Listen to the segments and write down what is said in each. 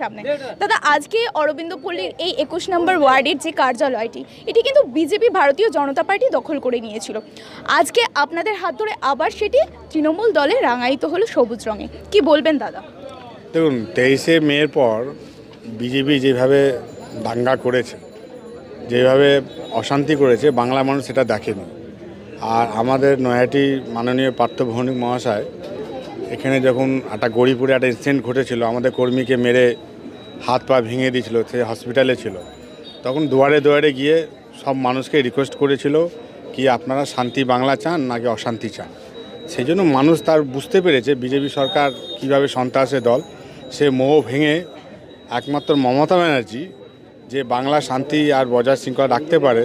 সামনে দাদা আজকে অরবিন্দ পল্লীর এই একুশ নম্বর ওয়ার্ডের যে কার্যালয়টি এটি কিন্তু বিজেপি ভারতীয় জনতা পার্টি দখল করে নিয়েছিল আজকে আপনাদের হাত ধরে আবার সেটি তৃণমূল দলে রাঙায়িত হলো সবুজ রঙে কি বলবেন দাদা দেখুন তেইশে মেয়ের পর বিজেপি যেভাবে দাঙ্গা করেছে যেভাবে অশান্তি করেছে বাংলা মানুষ সেটা দেখেনি আর আমাদের নয়াটি মাননীয় পার্থ ভৌণিক মহাশয় এখানে যখন একটা গরিপুরে একটা ইনসিডেন্ট ঘটেছিল আমাদের কর্মীকে মেরে হাত পা ভেঙে দিয়েছিল সে হসপিটালে ছিল তখন দুয়ারে দুয়ারে গিয়ে সব মানুষকে রিকোয়েস্ট করেছিল কি আপনারা শান্তি বাংলা চান নাকি অশান্তি চান সেই জন্য মানুষ তার বুঝতে পেরেছে বিজেপি সরকার কিভাবে সন্ত্রাসের দল সে মোহ ভেঙে একমাত্র মমতা ব্যানার্জি যে বাংলা শান্তি আর বজায় শৃঙ্খলা রাখতে পারে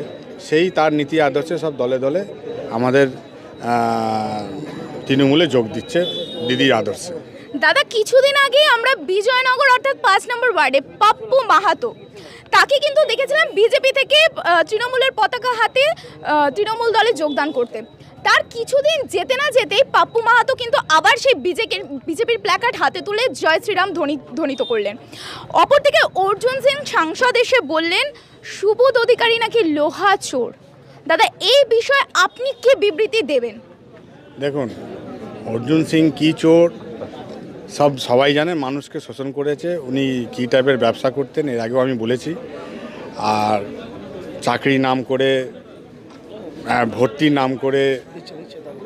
সেই তার নীতি আদর্শে সব দলে দলে আমাদের তৃণমূলে যোগ দিচ্ছে দিদির আদর্শে দাদা কিছুদিন আগে আমরা বিজয়নগর অর্থাৎ পাঁচ নম্বর ওয়ার্ডে পাপ্পু মাহাতো তাকে কিন্তু দেখেছিলাম বিজেপি থেকে তৃণমূলের পতাকা হাতে তৃণমূল দলে যোগদান করতে তার কিছুদিন যেতে না যেতেই পাপ্পু মাহাতো কিন্তু আবার সেই বিজেপি বিজেপির প্ল্যাকার্ড হাতে তুলে জয় শ্রীরাম ধ্বনি ধ্বনিত করলেন অপরদিকে অর্জুন সিং সাংসদ এসে বললেন সুবোধ অধিকারী নাকি লোহা চোর দাদা এই বিষয়ে আপনি কি বিবৃতি দেবেন দেখুন অর্জুন সিং কী চোর সব সবাই জানে মানুষকে শোষণ করেছে উনি কী টাইপের ব্যবসা করতেন এর আগেও আমি বলেছি আর চাকরি নাম করে ভর্তি নাম করে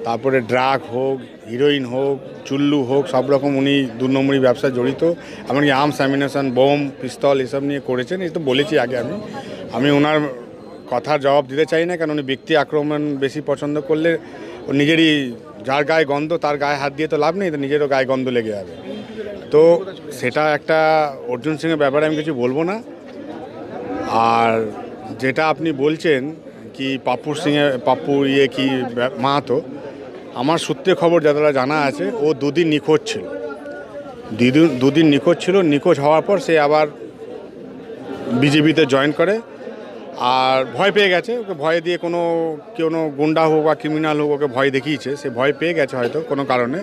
তারপরে ড্রাগ হোক হিরোইন হোক চুল্লু হোক সব রকম উনি দু নম্বরী ব্যবসায় জড়িত এমনকি আর্মস অ্যামিনেশন বোম পিস্তল এসব নিয়ে করেছেন এই তো বলেছি আগে আমি আমি ওনার কথার জবাব দিতে চাই না কারণ উনি ব্যক্তি আক্রমণ বেশি পছন্দ করলে ও নিজেরই যার গায়ে গন্ধ তার গায়ে হাত দিয়ে তো লাভ নেই তো নিজেরও গায়ে গন্ধ লেগে যাবে তো সেটা একটা অর্জুন সিংয়ের ব্যাপারে আমি কিছু বলবো না আর যেটা আপনি বলছেন কি পাপ্পু সিংয়ে পাপ্পু ইয়ে কি মাহাতো আমার সূত্রে খবর যতটা জানা আছে ও দুদিন নিখোঁজ ছিল দুদিন দুদিন নিখোঁজ ছিল নিখোঁজ হওয়ার পর সে আবার বিজেপিতে জয়েন করে আর ভয় পেয়ে গেছে ওকে ভয় দিয়ে কোনো কোনো গুন্ডা হোক বা ক্রিমিনাল হোক ওকে ভয় দেখিয়েছে সে ভয় পেয়ে গেছে হয়তো কোনো কারণে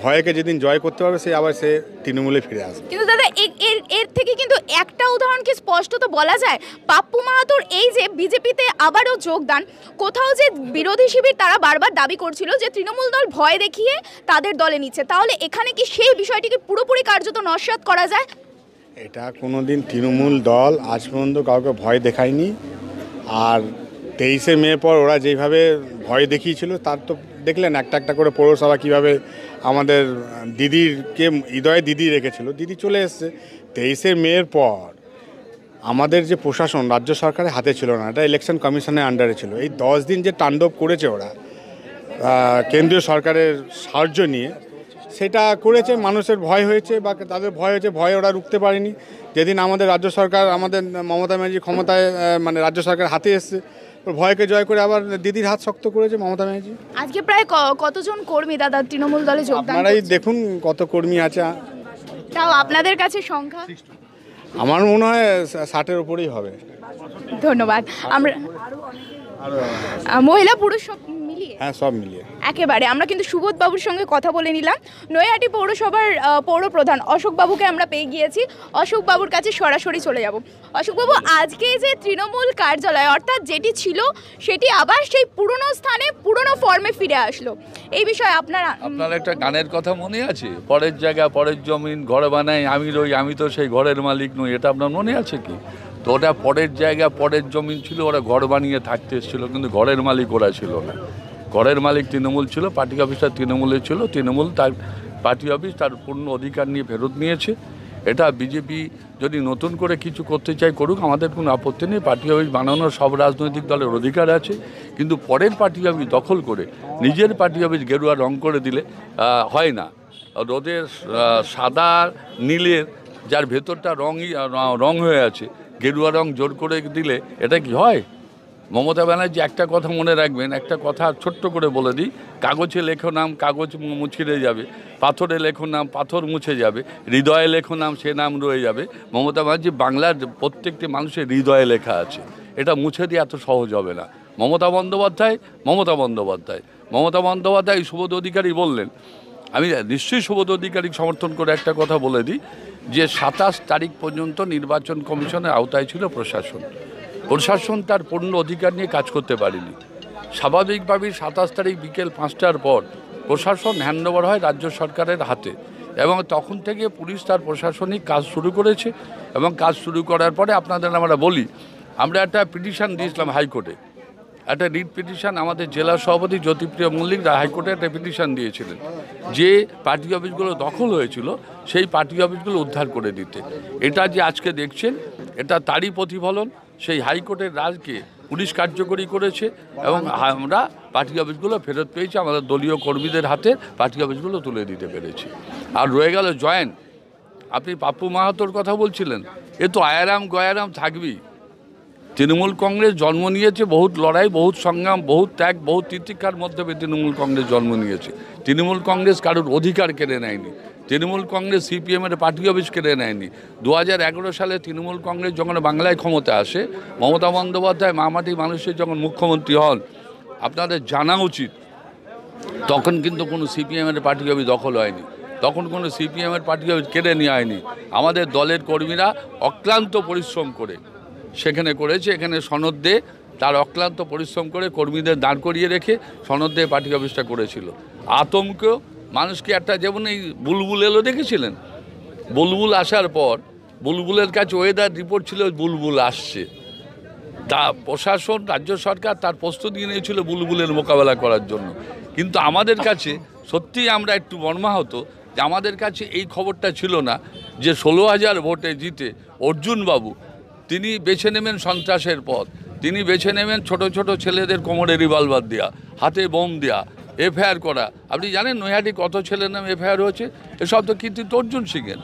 ভয়কে যেদিন জয় করতে পারবে সে আবার সে তৃণমূলে ফিরে আসবে কিন্তু দাদা এর এর থেকে কিন্তু একটা উদাহরণকে স্পষ্ট তো বলা যায় পাপ্পু মাহাতোর এই যে বিজেপিতে আবারও যোগদান কোথাও যে বিরোধী শিবির তারা বারবার দাবি করছিল যে তৃণমূল দল ভয় দেখিয়ে তাদের দলে নিচ্ছে তাহলে এখানে কি সেই বিষয়টিকে পুরোপুরি কার্যত নস্বাত করা যায় এটা কোনো দিন তৃণমূল দল আজ পর্যন্ত কাউকে ভয় দেখায়নি আর তেইশে মে পর ওরা যেভাবে ভয় দেখিয়েছিল তার তো দেখলেন একটা একটা করে পৌরসভা কিভাবে আমাদের দিদিরকে হৃদয়ে দিদি রেখেছিল দিদি চলে এসছে তেইশে মেয়ের পর আমাদের যে প্রশাসন রাজ্য সরকারের হাতে ছিল না এটা ইলেকশন কমিশনের আন্ডারে ছিল এই দশ দিন যে তাণ্ডব করেছে ওরা কেন্দ্রীয় সরকারের সাহায্য নিয়ে সেটা করেছে মানুষের ভয় হয়েছে বা তাদের ভয় হয়েছে ভয়ে ওরা রুখতে পারেনি যেদিন আমাদের রাজ্য সরকার আমাদের মমতা ব্যানার্জি ক্ষমতায় মানে রাজ্য সরকার হাতে এসছে ভয়কে জয় করে আবার দিদির হাত শক্ত করেছে মমতা ব্যানার্জি আজকে প্রায় কতজন কর্মী দাদা তৃণমূল দলে আপনারাই দেখুন কত কর্মী আছে তাও আপনাদের কাছে সংখ্যা আমার মনে হয় ষাটের উপরেই হবে ধন্যবাদ আমরা মহিলা পুরুষ হ্যাঁ সব মিলিয়ে একেবারে আমরা কিন্তু সুবোধ বাবুর সঙ্গে কথা বলে নিলাম নৈহাটি পৌরসভার পৌর প্রধান অশোক বাবুকে আমরা পেয়ে গিয়েছি অশোক বাবুর কাছে সরাসরি চলে যাব অশোক বাবু আজকে যে তৃণমূল কার্যালয় অর্থাৎ যেটি ছিল সেটি আবার সেই পুরনো স্থানে পুরনো ফর্মে ফিরে আসলো এই বিষয়ে আপনার আপনার একটা গানের কথা মনে আছে পরের জায়গা পরের জমিন ঘরে বানাই আমি রই আমি তো সেই ঘরের মালিক নই এটা আপনার মনে আছে কি তো ওটা পরের জায়গা পরের জমিন ছিল ওরা ঘর বানিয়ে থাকতে এসেছিলো কিন্তু ঘরের মালিক ওরা ছিল না ঘরের মালিক তৃণমূল ছিল পার্টি অফিসার তৃণমূলে ছিল তৃণমূল তার পার্টি অফিস তার পূর্ণ অধিকার নিয়ে ফেরত নিয়েছে এটা বিজেপি যদি নতুন করে কিছু করতে চাই করুক আমাদের কোনো আপত্তি নেই পার্টি অফিস বানানোর সব রাজনৈতিক দলের অধিকার আছে কিন্তু পরের পার্টি অফিস দখল করে নিজের পার্টি অফিস গেরুয়া রং করে দিলে হয় না রোদের সাদা নীলের যার ভেতরটা রঙই রং হয়ে আছে গেরুয়া রং জোর করে দিলে এটা কি হয় মমতা ব্যানার্জি একটা কথা মনে রাখবেন একটা কথা ছোট্ট করে বলে দিই কাগজে লেখো নাম কাগজ মুছিড়ে যাবে পাথরে লেখো নাম পাথর মুছে যাবে হৃদয়ে লেখো নাম সে নাম রয়ে যাবে মমতা ব্যানার্জি বাংলার প্রত্যেকটি মানুষের হৃদয়ে লেখা আছে এটা মুছে দিয়ে এত সহজ হবে না মমতা বন্দ্যোপাধ্যায় মমতা বন্দ্যোপাধ্যায় মমতা বন্দ্যোপাধ্যায় সুবোধ অধিকারী বললেন আমি নিশ্চয়ই সুবোধ অধিকারী সমর্থন করে একটা কথা বলে দিই যে সাতাশ তারিখ পর্যন্ত নির্বাচন কমিশনের আওতায় ছিল প্রশাসন প্রশাসন তার পূর্ণ অধিকার নিয়ে কাজ করতে পারেনি স্বাভাবিকভাবেই সাতাশ তারিখ বিকেল পাঁচটার পর প্রশাসন হ্যান্ডওভার হয় রাজ্য সরকারের হাতে এবং তখন থেকে পুলিশ তার প্রশাসনিক কাজ শুরু করেছে এবং কাজ শুরু করার পরে আপনাদের আমরা বলি আমরা একটা পিটিশান দিয়েছিলাম হাইকোর্টে একটা রিট পিটিশান আমাদের জেলা সভাপতি জ্যোতিপ্রিয় মল্লিক হাইকোর্টে একটা পিটিশান দিয়েছিলেন যে পার্টি অফিসগুলো দখল হয়েছিল সেই পার্টি অফিসগুলো উদ্ধার করে দিতে এটা যে আজকে দেখছেন এটা তারই প্রতিফলন সেই হাইকোর্টের রাজকে পুলিশ কার্যকরী করেছে এবং আমরা পার্টি অফিসগুলো ফেরত পেয়েছি আমাদের দলীয় কর্মীদের হাতে পার্টি অফিসগুলো তুলে দিতে পেরেছি আর রয়ে গেল জয়েন্ট আপনি পাপ্পু মাহাতোর কথা বলছিলেন এ তো আয়ারাম গয়ারাম থাকবেই তৃণমূল কংগ্রেস জন্ম নিয়েছে বহুত লড়াই বহুত সংগ্রাম বহুত ত্যাগ বহু তিতিক্ষার মধ্যে তৃণমূল কংগ্রেস জন্ম নিয়েছে তৃণমূল কংগ্রেস কারোর অধিকার কেড়ে নেয়নি তৃণমূল কংগ্রেস সিপিএমের পার্টি অফিস কেড়ে নেয়নি দু সালে তৃণমূল কংগ্রেস যখন বাংলায় ক্ষমতা আসে মমতা বন্দ্যোপাধ্যায় মামাটি মানুষের যখন মুখ্যমন্ত্রী হন আপনাদের জানা উচিত তখন কিন্তু কোনো সিপিএমের পার্টি অফিস দখল হয়নি তখন কোনো সিপিএমের পার্টি অফিস কেড়ে নেওয়া হয়নি আমাদের দলের কর্মীরা অক্লান্ত পরিশ্রম করে সেখানে করেছে এখানে সনদ দে তার অক্লান্ত পরিশ্রম করে কর্মীদের দাঁড় করিয়ে রেখে সনদ দিয়ে পার্টি অফিসটা করেছিল আতঙ্ক মানুষকে একটা যেমন এই বুলবুল এলো দেখেছিলেন বুলবুল আসার পর বুলবুলের কাছে ওয়েদার রিপোর্ট ছিল বুলবুল আসছে তা প্রশাসন রাজ্য সরকার তার প্রস্তুতি নিয়েছিল বুলবুলের মোকাবেলা করার জন্য কিন্তু আমাদের কাছে সত্যিই আমরা একটু মর্মাহত যে আমাদের কাছে এই খবরটা ছিল না যে ষোলো হাজার ভোটে জিতে অর্জুনবাবু তিনি বেছে নেবেন সন্ত্রাসের পথ তিনি বেছে নেবেন ছোট ছোট ছেলেদের কোমরে রিভলভার দেওয়া হাতে বোম দেওয়া এফআইআর করা আপনি জানেন নৈহাটি কত ছেলের নাম এফআইআর হয়েছে এসব তো কৃতিত্ব অর্জুন সিংয়ের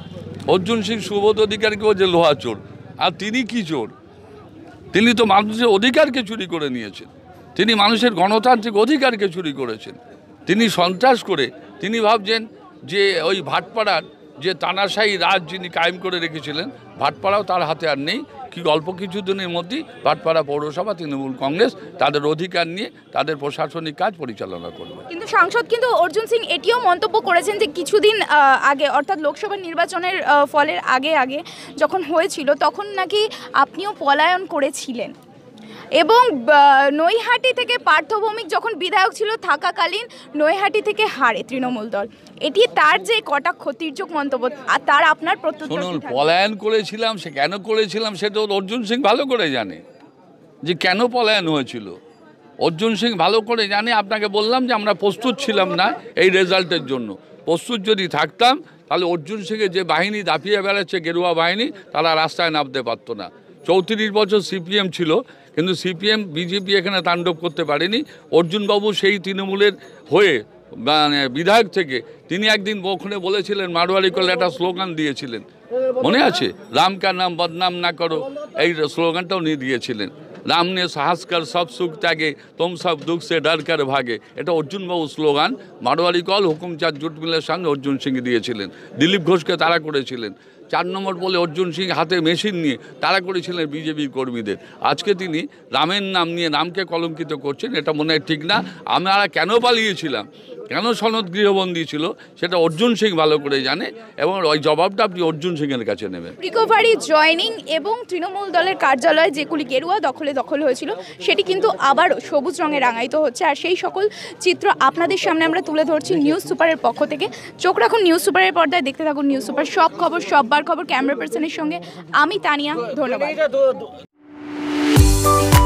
অর্জুন সিং সুবোধ অধিকারকে যে লোহা চোর আর তিনি কি চোর তিনি তো মানুষের অধিকারকে চুরি করে নিয়েছেন তিনি মানুষের গণতান্ত্রিক অধিকারকে চুরি করেছেন তিনি সন্ত্রাস করে তিনি ভাবছেন যে ওই ভাটপাড়ার যে তানাশাহী রাজ যিনি কায়েম করে রেখেছিলেন ভাটপাড়াও তার হাতে আর নেই কি অল্প কিছুদিনের মধ্যেই ভাটপাড়া পৌরসভা তৃণমূল কংগ্রেস তাদের অধিকার নিয়ে তাদের প্রশাসনিক কাজ পরিচালনা করবে কিন্তু সাংসদ কিন্তু অর্জুন সিং এটিও মন্তব্য করেছেন যে কিছুদিন আগে অর্থাৎ লোকসভা নির্বাচনের ফলের আগে আগে যখন হয়েছিল তখন নাকি আপনিও পলায়ন করেছিলেন এবং নৈহাটি থেকে পার্থভৌমিক যখন বিধায়ক ছিল থাকাকালীন নৈহাটি থেকে হারে তৃণমূল দল এটি তার যে কটা ক্ষতির্যোগ মন্তব্য আর তার আপনার প্রত্যুত্তর পলায়ন করেছিলাম সে কেন করেছিলাম সেটা অর্জুন সিং ভালো করে জানে যে কেন পলায়ন হয়েছিল অর্জুন সিং ভালো করে জানে আপনাকে বললাম যে আমরা প্রস্তুত ছিলাম না এই রেজাল্টের জন্য প্রস্তুত যদি থাকতাম তাহলে অর্জুন সিংয়ের যে বাহিনী দাপিয়ে বেড়াচ্ছে গেরুয়া বাহিনী তারা রাস্তায় নামতে পারতো না চৌত্রিশ বছর সিপিএম ছিল কিন্তু সিপিএম বিজেপি এখানে তাণ্ডব করতে পারেনি অর্জুনবাবু সেই তৃণমূলের হয়ে মানে বিধায়ক থেকে তিনি একদিন ওখানে বলেছিলেন মারোয়ারি কলে একটা স্লোগান দিয়েছিলেন মনে আছে রামকার নাম বদনাম না করো এই স্লোগানটাও নিয়ে দিয়েছিলেন রাম নে সাহস কর সব সুখ ত্যাগে তোম সব দুঃখ সে ডর কর ভাগে এটা অর্জুনবাবু স্লোগান মারোয়ারি কল হুকুমচাঁদ জুট মিলের সঙ্গে অর্জুন সিং দিয়েছিলেন দিলীপ ঘোষকে তারা করেছিলেন চার নম্বর বলে অর্জুন সিং হাতে মেশিন নিয়ে তারা করেছিলেন বিজেপি কর্মীদের আজকে তিনি রামের নাম নিয়ে নামকে কলঙ্কিত করছেন এটা মনে হয় ঠিক না আমরা কেন পালিয়েছিলাম কেন সনদ গৃহবন্দী ছিল সেটা অর্জুন সিং ভালো করে জানে এবং ওই জবাবটা আপনি অর্জুন এর কাছে নেবেন রিকভারি জয়নিং এবং তৃণমূল দলের কার্যালয় যেগুলি গেরুয়া দখলে দখল হয়েছিল সেটি কিন্তু আবারও সবুজ রঙে রাঙায়িত হচ্ছে আর সেই সকল চিত্র আপনাদের সামনে আমরা তুলে ধরছি নিউজ সুপারের পক্ষ থেকে চোখ রাখুন নিউজ সুপারের পর্দায় দেখতে থাকুন নিউজ সুপার সব খবর সববার খবর ক্যামেরা পার্সনের সঙ্গে আমি তানিয়া ধন্যবাদ